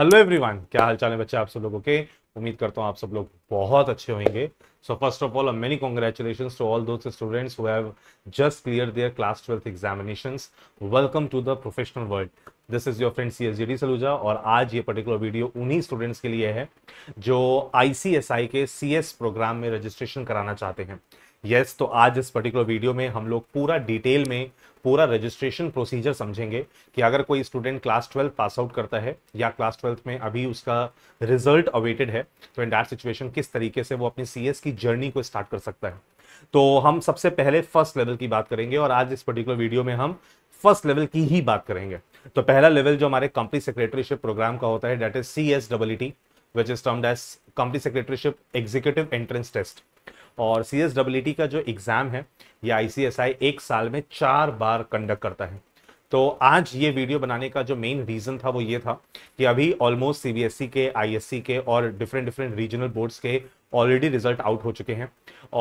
hello everyone क्या हाल चाल है बच्चे आप सब लोगों के उम्मीद करता हूँ आप सब लोग बहुत अच्छे होंगे so first of all many congratulation to all those students who have just clear their class twelfth examination welcome to the professional world this is your friend C S G D Saluja और आज ये particular video उन्हीं students के लिए है जो आई के C program में रजिस्ट्रेशन कराना चाहते हैं यस yes, तो आज इस पर्टिकुलर वीडियो में हम लोग पूरा डिटेल में पूरा रजिस्ट्रेशन प्रोसीजर समझेंगे कि अगर कोई student class twelfth pass out करता है या क्लास ट्वेल्थ में अभी उसका रिजल्ट अवेटेड है तो इन डैट सिचुएशन किस तरीके से वो अपनी सी की जर्नी को स्टार्ट कर सकता है तो हम सबसे पहले फर्स्ट लेवल की बात करेंगे और आज इस पर्टिकुलर वीडियो में हम फर्स्ट लेवल की ही बात करेंगे तो पहला लेवल जो हमारे कंपनी सेक्रेटरीशिप प्रोग्राम का होता है that is C S double T which is termed as company secretaryship executive entrance test और सी एस डब्ल्यू का जो एग्ज़ाम है ये आई सी एस आई एक साल में चार बार कंडक्ट करता है तो आज ये वीडियो बनाने का जो मेन रीज़न था वो ये था कि अभी ऑलमोस्ट सीबीएसई e के आईएससी e के और डिफरेंट डिफरेंट रीजनल बोर्ड्स के ऑलरेडी रिजल्ट आउट हो चुके हैं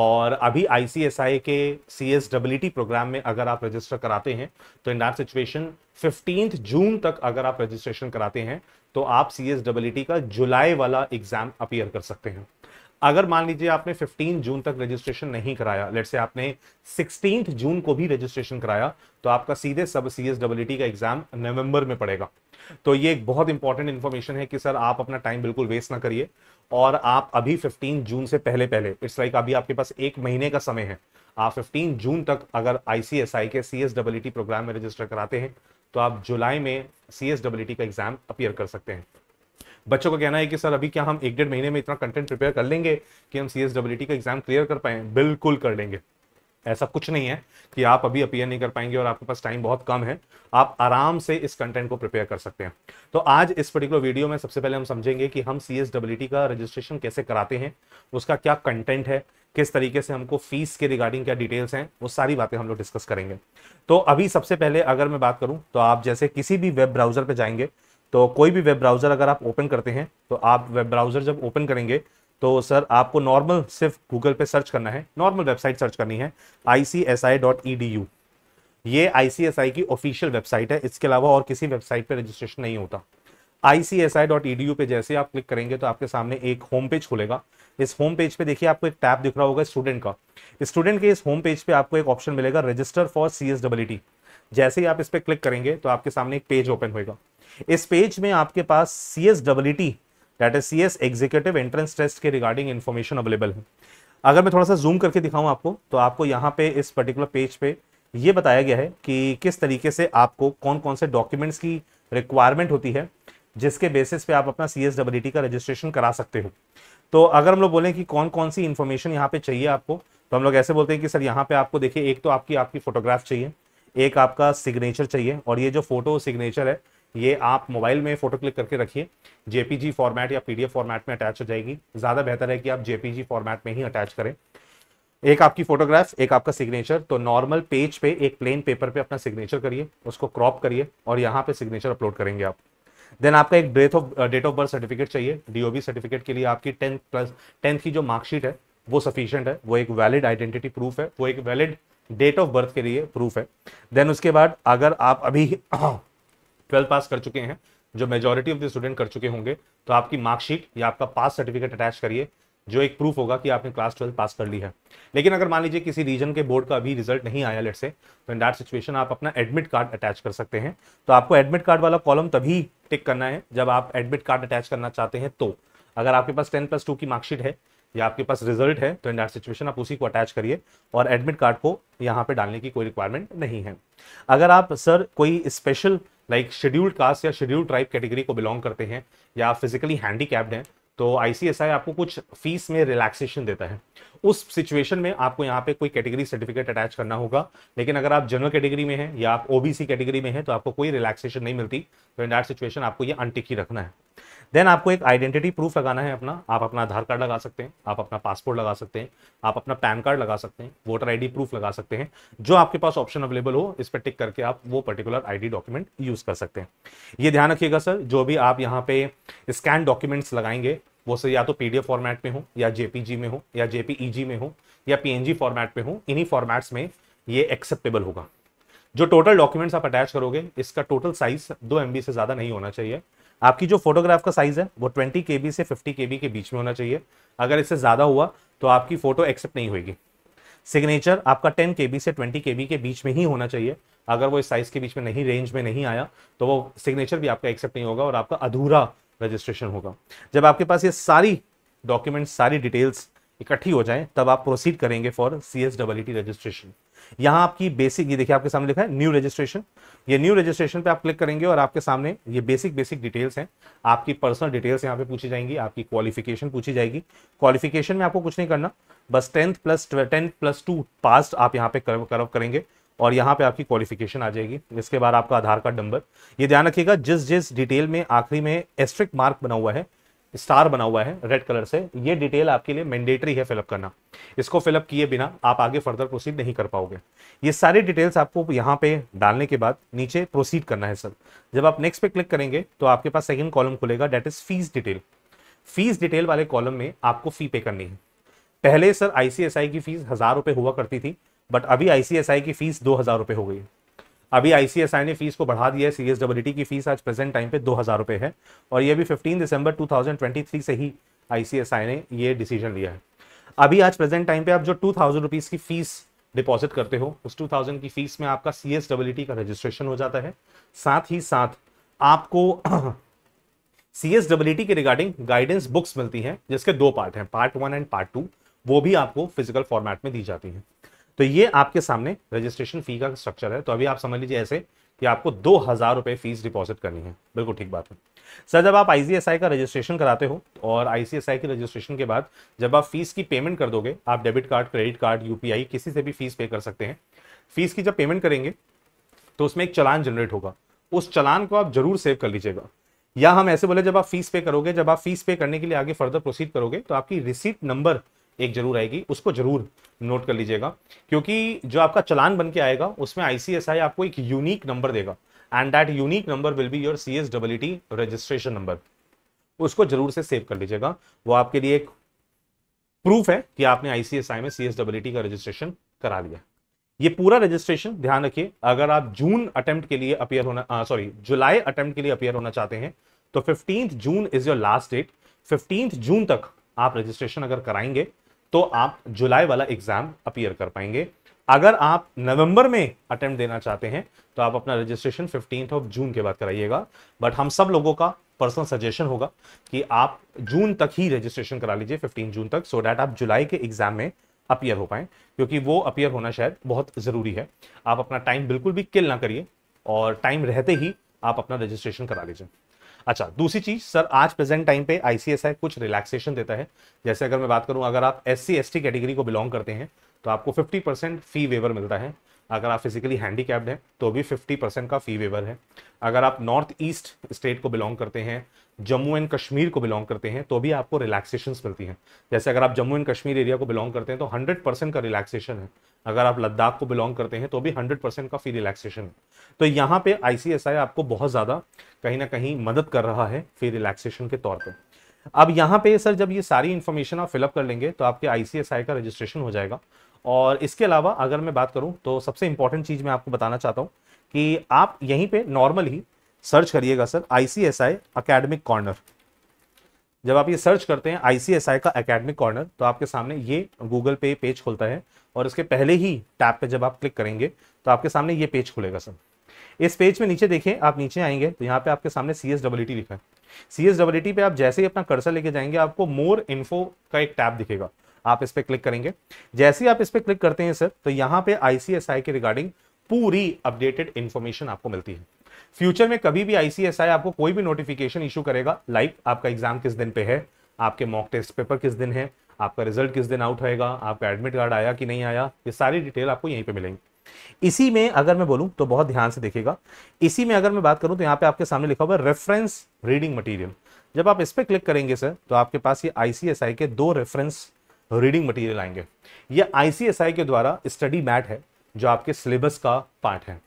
और अभी आईसीएसआई के सी एस प्रोग्राम में अगर आप रजिस्टर कराते हैं तो in that situation fifteen June तक अगर आप रजिस्ट्रेशन कराते हैं तो आप सी एस e का जुलाई वाला एग्जाम अपियर कर सकते हैं अगर मान लीजिए आपने 15 जून तक रजिस्ट्रेशन नहीं कराया लेट से आपने 16 जून को भी रजिस्ट्रेशन कराया तो आपका सीधे सब सी एस डब्ल्यू का एग्जाम नवंबर में पड़ेगा तो ये एक बहुत इंपॉर्टेंट इन्फॉर्मेशन है कि सर आप अपना टाइम बिल्कुल वेस्ट ना करिए और आप अभी 15 जून से पहले पहले इट्स लाइक like अभी आपके पास एक महीने का समय है आप 15 जून तक अगर आईसीएसआई के सी एस प्रोग्राम में रजिस्टर कराते हैं तो आप जुलाई में सी एस का एग्जाम अपियर कर सकते हैं बच्चों का कहना है कि सर अभी क्या हम एक डेढ़ महीने में इतना कंटेंट प्रिपेयर कर लेंगे कि हम सी का एग्जाम क्लियर कर पाए बिल्कुल कर लेंगे ऐसा कुछ नहीं है कि आप अभी अपीयर नहीं कर पाएंगे और आपके पास टाइम बहुत कम है आप आराम से इस कंटेंट को प्रिपेयर कर सकते हैं तो आज इस पर्टिकुलर वीडियो में सबसे पहले हम समझेंगे कि हम सी का रजिस्ट्रेशन कैसे कराते हैं उसका क्या कंटेंट है किस तरीके से हमको फीस के रिगार्डिंग क्या डिटेल्स हैं वो सारी बातें हम लोग डिस्कस करेंगे तो अभी सबसे पहले अगर मैं बात करूं तो आप जैसे किसी भी वेब ब्राउजर पर जाएंगे तो कोई भी वेब ब्राउज़र अगर आप ओपन करते हैं तो आप वेब ब्राउज़र जब ओपन करेंगे तो सर आपको नॉर्मल सिर्फ गूगल पे सर्च करना है नॉर्मल वेबसाइट सर्च करनी है I dot E D U ये आई की ऑफिशियल वेबसाइट है इसके अलावा और किसी वेबसाइट पे रजिस्ट्रेशन नहीं होता आई सी एस आई डॉट पे जैसे आप क्लिक करेंगे तो आपके सामने एक होम पेज खुलेगा इस होम पेज पे देखिए आपको एक टैब दिख रहा होगा स्टूडेंट का स्टूडेंट के इस होम पेज पे आपको एक ऑप्शन मिलेगा register for C S W T जैसे ही आप इस पर क्लिक करेंगे तो आपके सामने एक पेज ओपन होगा इस पेज में आपके पास C S W T that is C S executive entrance test के रिगार्डिंग इन्फॉर्मेशन अवेलेबल है अगर मैं थोड़ा सा जूम करके दिखाऊं आपको तो आपको यहाँ पे इस पर्टिकुलर पेज पे ये बताया गया है कि किस तरीके से आपको कौन कौन से डॉक्यूमेंट्स की रिक्वायरमेंट होती है जिसके बेसिस पे आप अपना सी एस डब्ल्यू टी का रजिस्ट्रेशन करा सकते हो तो अगर हम लोग बोलें कि कौन कौन सी इन्फॉर्मेशन यहाँ पे चाहिए आपको तो हम लोग ऐसे बोलते हैं कि सर यहाँ पे आपको देखिए एक तो आपकी आपकी फोटोग्राफ चाहिए एक आपका सिग्नेचर चाहिए और ये जो फोटो सिग्नेचर है ये आप मोबाइल में फोटो क्लिक करके रखिए जेपीजी फॉर्मेट या पीडीएफ फॉर्मेट में अटैच हो जाएगी ज़्यादा बेहतर है कि आप जेपीजी फॉर्मेट में ही अटैच करें एक आपकी फोटोग्राफ एक आपका सिग्नेचर तो नॉर्मल पेज पे एक प्लेन पेपर पे अपना सिग्नेचर करिए उसको क्रॉप करिए और यहाँ पे सिग्नेचर अपलोड करेंगे आप देन आपका एक death of date of birth certificate चाहिए डीओबी सर्टिफिकेट के लिए आपकी टेंथ प्लस टेंथ की जो मार्कशीट है वो सफिशियंट है वो एक वैलिड आइडेंटिटी प्रूफ है वो एक वैलिड डेट ऑफ बर्थ के लिए प्रूफ है देन उसके बाद अगर आप अभी ट्वेल्थ पास कर चुके हैं जो मेजोरिटी ऑफ द स्टूडेंट कर चुके होंगे तो आपकी मार्कशीट या आपका पास सर्टिफिकेट अटैच करिए जो एक प्रूफ होगा कि आपने क्लास ट्वेल्थ पास कर ली है लेकिन अगर मान लीजिए किसी रीजन के बोर्ड का अभी रिजल्ट नहीं आया लेट से तो इन दैट सिचुएशन आप अपना एडमिट कार्ड अटैच कर सकते हैं तो आपको एडमिट कार्ड वाला कॉलम तभी टिक करना है जब आप एडमिट कार्ड अटैच करना चाहते हैं तो अगर आपके पास टेन प्लस टू की मार्कशीट है या आपके पास रिजल्ट है तो इन दैट सिचुएशन आप उसी को अटैच करिए और एडमिट कार्ड को यहाँ पे डालने की कोई रिक्वायरमेंट नहीं है अगर आप सर कोई स्पेशल लाइक शेड्यूल्ड कास्ट या शेड्यूल्ड ट्राइब कैटेगरी को बिलोंग करते हैं या फिजिकली कैप्ड हैं तो आई आपको कुछ फीस में रिलैक्सेशन देता है उस सिचुएशन में आपको यहाँ पे कोई कैटेगरी सर्टिफिकेट अटैच करना होगा लेकिन अगर आप जनरल कैटेगरी में हैं या आप ओबीसी कैटेगरी में हैं तो आपको कोई रिलैक्सेशन नहीं मिलती तो इन दैट सिचुएशन आपको ये अनटिकी रखना है देन आपको एक आइडेंटिटी प्रूफ लगाना है अपना आप अपना आधार कार्ड लगा सकते हैं आप अपना पासपोर्ट लगा सकते हैं आप अपना पैन कार्ड लगा सकते हैं वोटर आईडी प्रूफ लगा सकते हैं जो आपके पास ऑप्शन अवेलेबल हो इस पर टिक करके आप वो पर्टिकुलर आईडी डॉक्यूमेंट यूज कर सकते हैं ये ध्यान रखिएगा सर जो भी आप यहाँ पे स्कैन डॉक्यूमेंट्स लगाएंगे वो सर या तो पीडीएफ फॉर्मेट में हो या जेपीजी में हो या जेपीईजी e में हो या पीएनजी फॉर्मेट में हो इन्हीं फॉर्मेट्स में ये एक्सेप्टेबल होगा जो टोटल डॉक्यूमेंट्स आप अटैच करोगे इसका टोटल साइज दो एम से ज़्यादा नहीं होना चाहिए आपकी जो फोटोग्राफ का साइज है वो ट्वेंटी के से फिफ्टी के के बीच में होना चाहिए अगर इससे ज़्यादा हुआ तो आपकी फोटो एक्सेप्ट नहीं होगी सिग्नेचर आपका टेन के से ट्वेंटी के के बीच में ही होना चाहिए अगर वो इस साइज के बीच में नहीं रेंज में नहीं आया तो वो सिग्नेचर भी आपका एक्सेप्ट नहीं होगा और आपका अधूरा रजिस्ट्रेशन होगा जब आपके पास ये सारी डॉक्यूमेंट्स सारी डिटेल्स इकट्ठी हो जाएं तब आप प्रोसीड करेंगे for C S double E T registration यहां आपकी बेसिक ये देखिए आपके सामने लिखा है न्यू रजिस्ट्रेशन ये न्यू रजिस्ट्रेशन पे आप क्लिक करेंगे और आपके सामने ये बेसिक बेसिक डिटेल्स हैं आपकी पर्सनल डिटेल्स यहाँ पे पूछी जाएंगी आपकी क्वालिफिकेशन पूछी जाएगी क्वालिफिकेशन में आपको कुछ नहीं करना बस tenth plus tenth plus two pass आप यहाँ पे करव कर, करेंगे और यहाँ पे आपकी क्वालिफिकेशन आ जाएगी इसके बाद आपका आधार कार्ड नंबर ये ध्यान रखिएगा जिस जिस डिटेल में आखिरी में एस्ट्रिक मार्क बना हुआ है स्टार बना हुआ है रेड कलर से ये डिटेल आपके लिए मैंडेटरी है फिलअप करना इसको फिलअप किए बिना आप आगे फर्दर प्रोसीड नहीं कर पाओगे ये सारी डिटेल्स आपको यहाँ पे डालने के बाद नीचे प्रोसीड करना है सर जब आप नेक्स्ट पे क्लिक करेंगे तो आपके पास सेकेंड कॉलम खुलेगा that is fees detail fees detail वाले कॉलम में आपको फी पे करनी है पहले सर आईसीएसआई की फीस हजार रुपये हुआ करती थी बट अभी आईसीएसआई की फीस दो हजार रुपये हो गई अभी आईसीएसआई ने फीस को बढ़ा दिया है सीएसडब्ल्यूटी की फीस आज प्रेजेंट टाइम पे दो हज़ार रुपए है और ये भी फिफ्टीन दिसंबर 2023 से ही आईसीएसआई ने ये डिसीजन लिया है अभी आज प्रेजेंट टाइम पे आप जो टू थाउजेंड रुपीज़ की फीस डिपॉजिट करते हो उस टू थाउजेंड की फीस में आपका सी एस डब्ल्यू का रजिस्ट्रेशन हो जाता है साथ ही साथ आपको सी एस डब्ल्यू के रिगार्डिंग गाइडेंस बुक्स मिलती है जिसके दो पार्ट हैं part one and part two वो भी आपको फिजिकल फॉर्मेट में दी जाती है तो ये आपके सामने रजिस्ट्रेशन फी का स्ट्रक्चर है तो अभी आप समझ लीजिए ऐसे कि आपको दो हज़ार रुपये फीस डिपॉजिट करनी है बिल्कुल ठीक बात है सर जब आप आई का रजिस्ट्रेशन कराते हो और आई की रजिस्ट्रेशन के बाद जब आप फीस की पेमेंट कर दोगे आप debit card credit card UPI किसी से भी फीस पे कर सकते हैं फीस की जब पेमेंट करेंगे तो उसमें एक चलान जनरेट होगा उस चलान को आप जरूर सेव कर लीजिएगा या हम ऐसे बोले जब आप फीस पे करोगे जब आप फीस पे करने के लिए आगे फर्दर प्रोसीड करोगे तो आपकी रिसीट नंबर एक जरूर आएगी उसको जरूर नोट कर लीजिएगा क्योंकि जो आपका चलान बन के आएगा उसमें आईसीएसआई आपको एक यूनिक नंबर देगा and that unique number will be your C S W T registration number उसको जरूर से सेव कर लीजिएगा वो आपके लिए एक प्रूफ है कि आपने आईसीएसआई में सी एस डब्ल्यू टी का रजिस्ट्रेशन करा लिया ये पूरा रजिस्ट्रेशन ध्यान रखिए अगर आप जून अटेम्प्ट के लिए अपियर होना सॉरी जुलाई अटेम्प्ट के लिए अपियर होना चाहते हैं तो fifteenth June is your last date fifteenth June तक आप रजिस्ट्रेशन अगर कराएंगे तो आप जुलाई वाला एग्जाम अपियर कर पाएंगे अगर आप नवंबर में अटेम्प्ट देना चाहते हैं तो आप अपना रजिस्ट्रेशन फिफ्टीन ऑफ जून के बाद कराइएगा बट हम सब लोगों का पर्सनल सजेशन होगा कि आप जून तक ही रजिस्ट्रेशन करा लीजिए फिफ्टीन जून तक सो so डैट आप जुलाई के एग्जाम में अपियर हो पाएं क्योंकि वो अपियर होना शायद बहुत ज़रूरी है आप अपना टाइम बिल्कुल भी किल ना करिए और टाइम रहते ही आप अपना रजिस्ट्रेशन करा लीजिए अच्छा दूसरी चीज सर आज प्रेजेंट टाइम पे आईसीएसआई कुछ रिलैक्सेशन देता है जैसे अगर मैं बात करूं अगर आप एस सी कैटेगरी को बिलोंग करते हैं तो आपको 50 परसेंट फी वेवर मिलता है अगर आप फिजिकली कैप्ड हैं तो भी फिफ्टी परसेंट का फी वेवर है अगर आप नॉर्थ ईस्ट स्टेट को बिलोंग करते हैं जम्मू एंड कश्मीर को बिलोंग करते हैं तो भी आपको रिलैक्सेशन मिलती हैं जैसे अगर आप जम्मू एंड कश्मीर एरिया को बिलोंग करते हैं तो हंड्रेड परसेंट का रिलैक्सेशन है अगर आप लद्दाख को बिलोंग करते हैं तो भी हंड्रेड परसेंट का फी रिलैक्सेशन है तो यहाँ पे आई आपको बहुत ज़्यादा कहीं ना कहीं मदद कर रहा है फी रिलैक्सेशन के तौर पर अब यहाँ पे सर जब ये सारी इन्फॉर्मेशन आप फिलअप कर लेंगे तो आपके आई का रजिस्ट्रेशन हो जाएगा और इसके अलावा अगर मैं बात करूँ तो सबसे इंपॉर्टेंट चीज़ मैं आपको बताना चाहता हूँ कि आप यहीं पे नॉर्मल ही सर्च करिएगा sir I C S I academic corner जब आप ये सर्च करते हैं आई सी एस आई का अकेडमिक कॉर्नर तो आपके सामने ये गूगल पे पेज खुलता है और इसके पहले ही टैब पे जब आप क्लिक करेंगे तो आपके सामने ये पेज खुलेगा सर इस पेज में नीचे देखें आप नीचे आएंगे तो यहाँ पे आपके सामने सी एस डब्ल्यू टी लिखा है सी एस डब्ल्यू टी पे आप जैसे ही अपना कर्सर लेके जाएंगे आपको मोर इन्फो का एक टैब दिखेगा आप इस पर क्लिक करेंगे जैसे ही आप इस पर क्लिक करते हैं सर तो यहाँ पे आईसीएसआई के रिगार्डिंग पूरी अपडेटेड इन्फॉर्मेशन आपको मिलती है फ्यूचर में कभी भी आईसीएसआई आपको कोई भी नोटिफिकेशन इशू करेगा लाइक आपका एग्जाम किस दिन पे है आपके मॉक टेस्ट पेपर किस दिन है आपका रिजल्ट किस दिन आउट होएगा आपका एडमिट कार्ड आया कि नहीं आया ये सारी डिटेल आपको यहीं पे मिलेंगे इसी में अगर मैं बोलूं तो बहुत ध्यान से देखिएगा इसी में अगर मैं बात करूं तो यहाँ पे आपके सामने लिखा हुआ है रेफरेंस रीडिंग मटेरियल जब आप इस पर क्लिक करेंगे सर तो आपके पास ये आईसीएसआई के दो रेफरेंस रीडिंग मटेरियल आएंगे ये आईसीएसआई के द्वारा स्टडी मैट है जो आपके सिलेबस का पार्ट है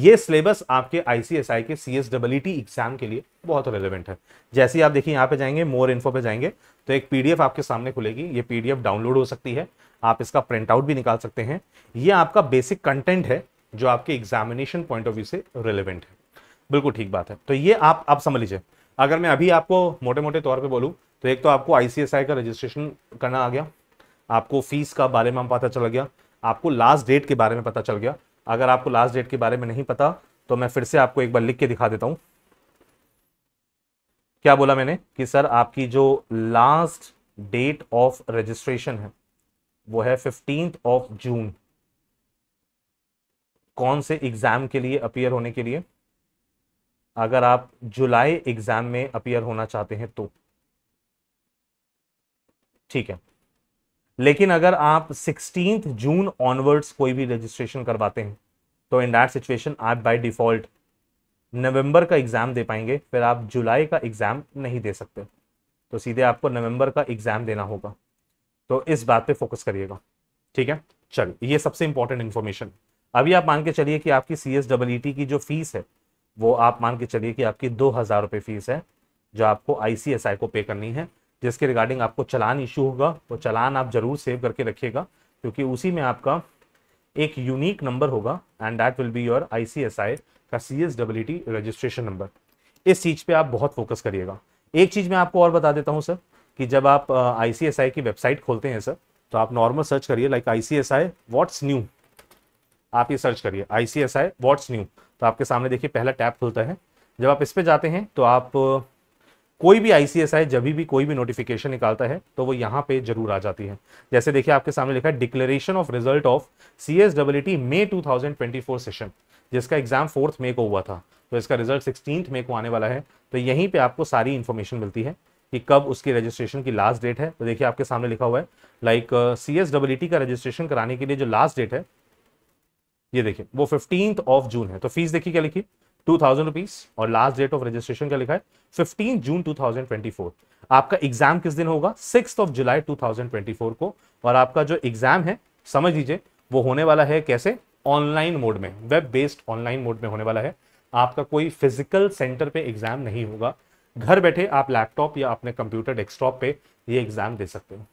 ये सिलेबस आपके आईसीएसआई के सी एस एग्जाम के लिए बहुत रेलिवेंट है जैसे ही आप देखिए यहाँ पे जाएंगे मोर इन्फो पे जाएंगे तो एक पीडीएफ आपके सामने खुलेगी ये पीडीएफ डाउनलोड हो सकती है आप इसका प्रिंट आउट भी निकाल सकते हैं ये आपका बेसिक कंटेंट है जो आपके एग्जामिनेशन पॉइंट ऑफ व्यू से रेलिवेंट है बिल्कुल ठीक बात है तो ये आप आप समझ लीजिए अगर मैं अभी आपको मोटे मोटे तौर पर बोलूँ तो एक तो आपको आईसीएसआई का रजिस्ट्रेशन करना आ गया आपको फीस का बारे में पता चल गया आपको लास्ट डेट के बारे में पता चल गया अगर आपको लास्ट डेट के बारे में नहीं पता तो मैं फिर से आपको एक बार लिख के दिखा देता हूं क्या बोला मैंने कि सर आपकी जो लास्ट डेट ऑफ रजिस्ट्रेशन है वो है फिफ्टींथ ऑफ जून कौन से एग्जाम के लिए अपियर होने के लिए अगर आप जुलाई एग्जाम में अपियर होना चाहते हैं तो ठीक है लेकिन अगर आप सिक्सटीन जून ऑनवर्ड्स कोई भी रजिस्ट्रेशन करवाते हैं तो इन दैट सिचुएशन आप बाय डिफॉल्ट नवंबर का एग्ज़ाम दे पाएंगे फिर आप जुलाई का एग्ज़ाम नहीं दे सकते तो सीधे आपको नवंबर का एग्ज़ाम देना होगा तो इस बात पे फोकस करिएगा ठीक है चलिए ये सबसे इंपॉर्टेंट इन्फॉर्मेशन अभी आप मान के चलिए कि आपकी C S double E T की जो फीस है वो आप मान के चलिए कि आपकी दो हज़ार रुपये फीस है जो आपको आई सी एस आई को पे करनी है जिसके रिगार्डिंग आपको चलान इशू होगा वो चलान आप जरूर सेव करके रखिएगा क्योंकि उसी में आपका एक यूनिक नंबर होगा and that will be your ICSI का C S W T registration number इस चीज़ पे आप बहुत फोकस करिएगा एक चीज़ मैं आपको और बता देता हूँ सर कि जब आप आई सी एस आई की वेबसाइट खोलते हैं सर तो आप नॉर्मल सर्च करिए like I C S I what's new आप ये सर्च करिए I C S I what's new तो आपके सामने देखिए पहला टैब खुलता है जब आप इस पर जाते हैं तो आप कोई भी आईसीएसआई जब भी कोई भी नोटिफिकेशन निकालता है तो वो यहाँ पे जरूर आ जाती है जैसे देखिए आपके सामने लिखा है declaration of result of C S W T May four session जिसका एग्जाम फोर्थ मे को हुआ था तो इसका रिजल्ट सिक्सटीन मे को आने वाला है तो यहीं पर आपको सारी इन्फॉर्मेशन मिलती है कि कब उसकी रजिस्ट्रेशन की लास्ट डेट है तो देखिए आपके सामने लिखा हुआ है like C S W T का रजिस्ट्रेशन कराने के लिए जो लास्ट डेट है ये देखिए वो फिफ्टींथ ऑफ जून है तो फीस देखिए क्या लिखी टू थाउजेंड रुपीज और लास्ट डेट ऑफ रजिस्ट्रेशन क्या लिखा है fifteen June two thousand twenty four आपका एग्जाम किस दिन होगा six of July two thousand twenty four को और आपका जो एग्जाम है समझ लीजिए वो होने वाला है कैसे ऑनलाइन मोड में वेब बेस्ड ऑनलाइन मोड में होने वाला है आपका कोई फिजिकल सेंटर पे एग्जाम नहीं होगा घर बैठे आप लैपटॉप या अपने कंप्यूटर डेस्कटॉप पे ये एग्जाम दे सकते हो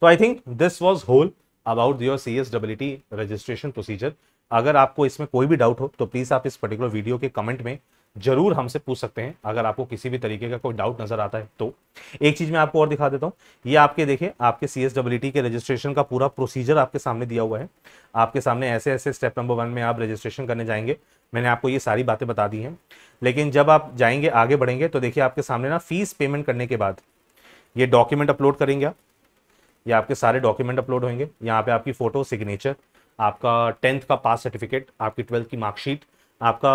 तो I think this was whole about your C S W T registration procedure अगर आपको इसमें कोई भी डाउट हो तो प्लीज़ आप इस पर्टिकुलर वीडियो के कमेंट में जरूर हमसे पूछ सकते हैं अगर आपको किसी भी तरीके का कोई डाउट नजर आता है तो एक चीज मैं आपको और दिखा देता हूँ ये आपके देखिए आपके सी एस के रजिस्ट्रेशन का पूरा प्रोसीजर आपके सामने दिया हुआ है आपके सामने ऐसे ऐसे स्टेप नंबर वन में आप रजिस्ट्रेशन करने जाएंगे मैंने आपको ये सारी बातें बता दी हैं लेकिन जब आप जाएंगे आगे बढ़ेंगे तो देखिए आपके सामने ना फीस पेमेंट करने के बाद ये डॉक्यूमेंट अपलोड करेंगे आप ये आपके सारे डॉक्यूमेंट अपलोड होंगे यहाँ पे आपकी फोटो सिग्नेचर आपका टेंथ का पास सर्टिफिकेट आपकी ट्वेल्थ की मार्कशीट आपका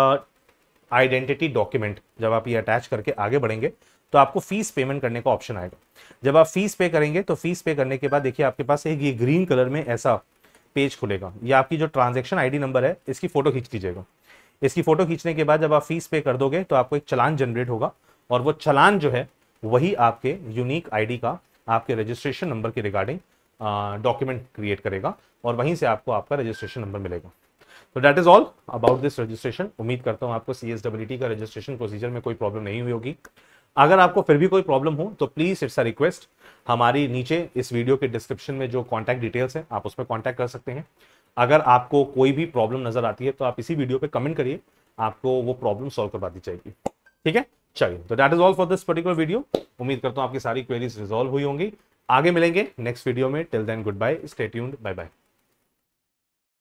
आइडेंटिटी डॉक्यूमेंट जब आप ये अटैच करके आगे बढ़ेंगे तो आपको फीस पेमेंट करने का ऑप्शन आएगा जब आप फीस पे करेंगे तो फीस पे करने के बाद देखिए आपके पास एक ये ग्रीन कलर में ऐसा पेज खुलेगा ये आपकी जो ट्रांजेक्शन आई नंबर है इसकी फोटो खींच लीजिएगा इसकी फोटो खींचने के बाद जब आप फीस पे कर दोगे तो आपको एक चलान जनरेट होगा और वो चलान जो है वही आपके यूनिक आईडी का आपके रजिस्ट्रेशन नंबर के रिगार्डिंग डॉक्यूमेंट क्रिएट करेगा और वहीं से आपको आपका रजिस्ट्रेशन नंबर मिलेगा तो that is all about this registration उम्मीद करता हूँ आपको सी एस का रजिस्ट्रेशन प्रोसीजर में कोई प्रॉब्लम नहीं हुई होगी अगर आपको फिर भी कोई प्रॉब्लम हो तो प्लीज़ इट्स अ रिक्वेस्ट हमारी नीचे इस वीडियो के डिस्क्रिप्शन में जो कॉन्टैक्ट डिटेल्स हैं आप उसमें कॉन्टैक्ट कर सकते हैं अगर आपको कोई भी प्रॉब्लम नज़र आती है तो आप इसी वीडियो पे कमेंट करिए आपको वो प्रॉब्लम सॉल्व करवा दी जाएगी ठीक है चलिए तो that is all for this particular video उम्मीद करता हूँ आपकी सारी क्वेरीज रिजॉल्व हुई होंगी आगे मिलेंगे नेक्स्ट वीडियो में till then good bye stay tuned bye bye